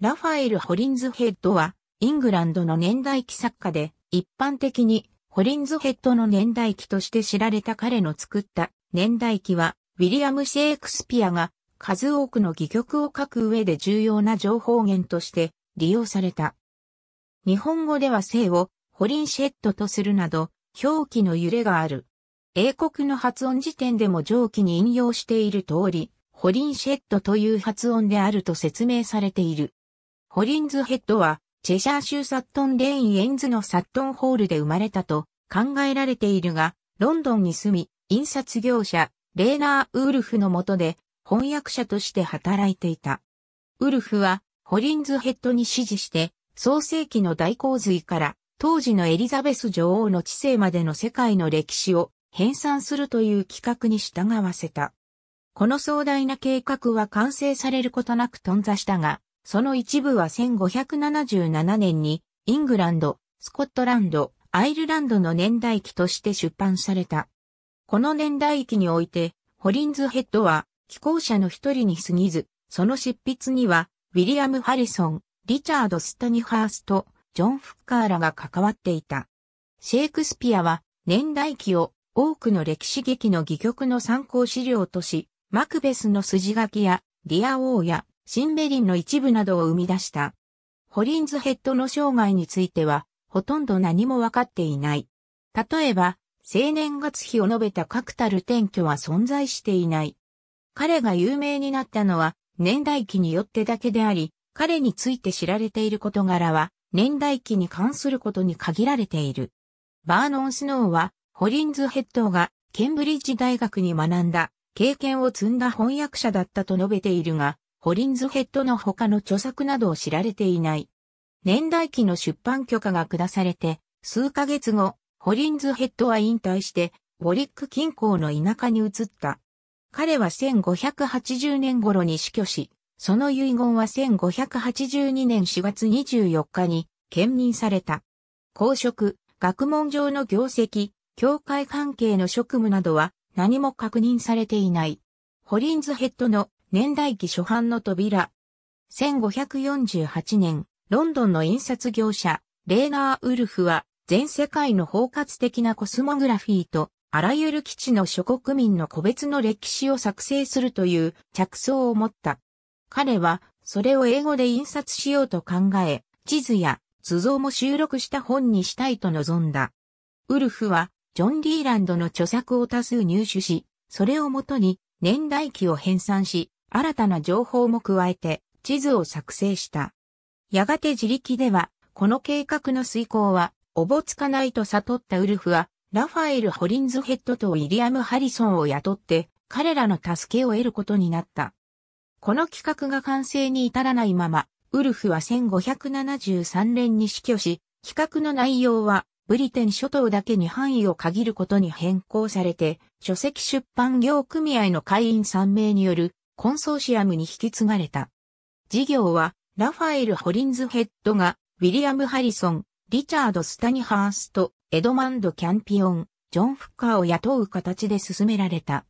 ラファエル・ホリンズヘッドは、イングランドの年代記作家で、一般的に、ホリンズヘッドの年代記として知られた彼の作った年代記は、ウィリアム・シェイクスピアが数多くの戯曲を書く上で重要な情報源として利用された。日本語では姓をホリンシェッドとするなど、表記の揺れがある。英国の発音時点でも上記に引用している通り、ホリンシェッドという発音であると説明されている。ホリンズヘッドは、チェシャー州サットンレインエンズのサットンホールで生まれたと考えられているが、ロンドンに住み、印刷業者、レーナー・ウルフの下で翻訳者として働いていた。ウルフは、ホリンズヘッドに指示して、創世紀の大洪水から、当時のエリザベス女王の治世までの世界の歴史を編纂するという企画に従わせた。この壮大な計画は完成されることなく頓挫したが、その一部は1577年にイングランド、スコットランド、アイルランドの年代記として出版された。この年代記において、ホリンズヘッドは、寄稿者の一人に過ぎず、その執筆には、ウィリアム・ハリソン、リチャード・スタニファースト、ジョン・フッカーらが関わっていた。シェイクスピアは、年代記を多くの歴史劇の戯曲の参考資料とし、マクベスの筋書きや、ディア王やシンベリンの一部などを生み出した。ホリンズヘッドの生涯については、ほとんど何もわかっていない。例えば、青年月日を述べた確たる転居は存在していない。彼が有名になったのは、年代記によってだけであり、彼について知られている事柄は、年代記に関することに限られている。バーノン・スノーは、ホリンズヘッドが、ケンブリッジ大学に学んだ、経験を積んだ翻訳者だったと述べているが、ホリンズヘッドの他の著作などを知られていない。年代記の出版許可が下されて、数ヶ月後、ホリンズヘッドは引退して、ウォリック近郊の田舎に移った。彼は1580年頃に死去し、その遺言は1582年4月24日に兼任された。公職、学問上の業績、教会関係の職務などは何も確認されていない。ホリンズヘッドの年代記初版の扉。1548年、ロンドンの印刷業者、レーナー・ウルフは、全世界の包括的なコスモグラフィーと、あらゆる基地の諸国民の個別の歴史を作成するという着想を持った。彼は、それを英語で印刷しようと考え、地図や図像も収録した本にしたいと望んだ。ウルフは、ジョン・リーランドの著作を多数入手し、それをもとに年代記を編纂し、新たな情報も加えて地図を作成した。やがて自力では、この計画の遂行は、おぼつかないと悟ったウルフは、ラファエル・ホリンズヘッドとウィリアム・ハリソンを雇って、彼らの助けを得ることになった。この企画が完成に至らないまま、ウルフは1573年に死去し、企画の内容は、ブリテン諸島だけに範囲を限ることに変更されて、書籍出版業組合の会員3名によるコンソーシアムに引き継がれた。事業は、ラファエル・ホリンズヘッドが、ウィリアム・ハリソン、リチャード・スタニハースト、エドマンド・キャンピオン、ジョン・フッカーを雇う形で進められた。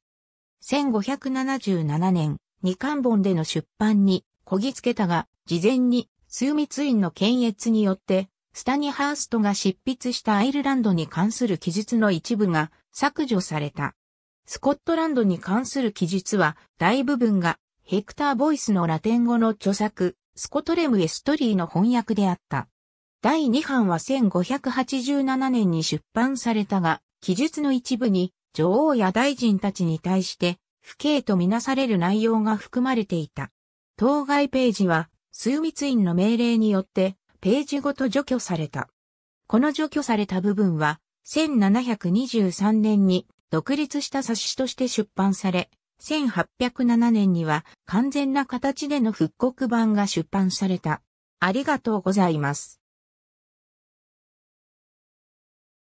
1577年、二巻本での出版に、こぎつけたが、事前に、枢密院の検閲によって、スタニハーストが執筆したアイルランドに関する記述の一部が削除された。スコットランドに関する記述は大部分がヘクター・ボイスのラテン語の著作、スコトレム・エストリーの翻訳であった。第2版は1587年に出版されたが、記述の一部に女王や大臣たちに対して不敬とみなされる内容が含まれていた。当該ページは枢密院の命令によってページごと除去された。この除去された部分は1723年に独立した冊子として出版され、1807年には完全な形での復刻版が出版された。ありがとうございます。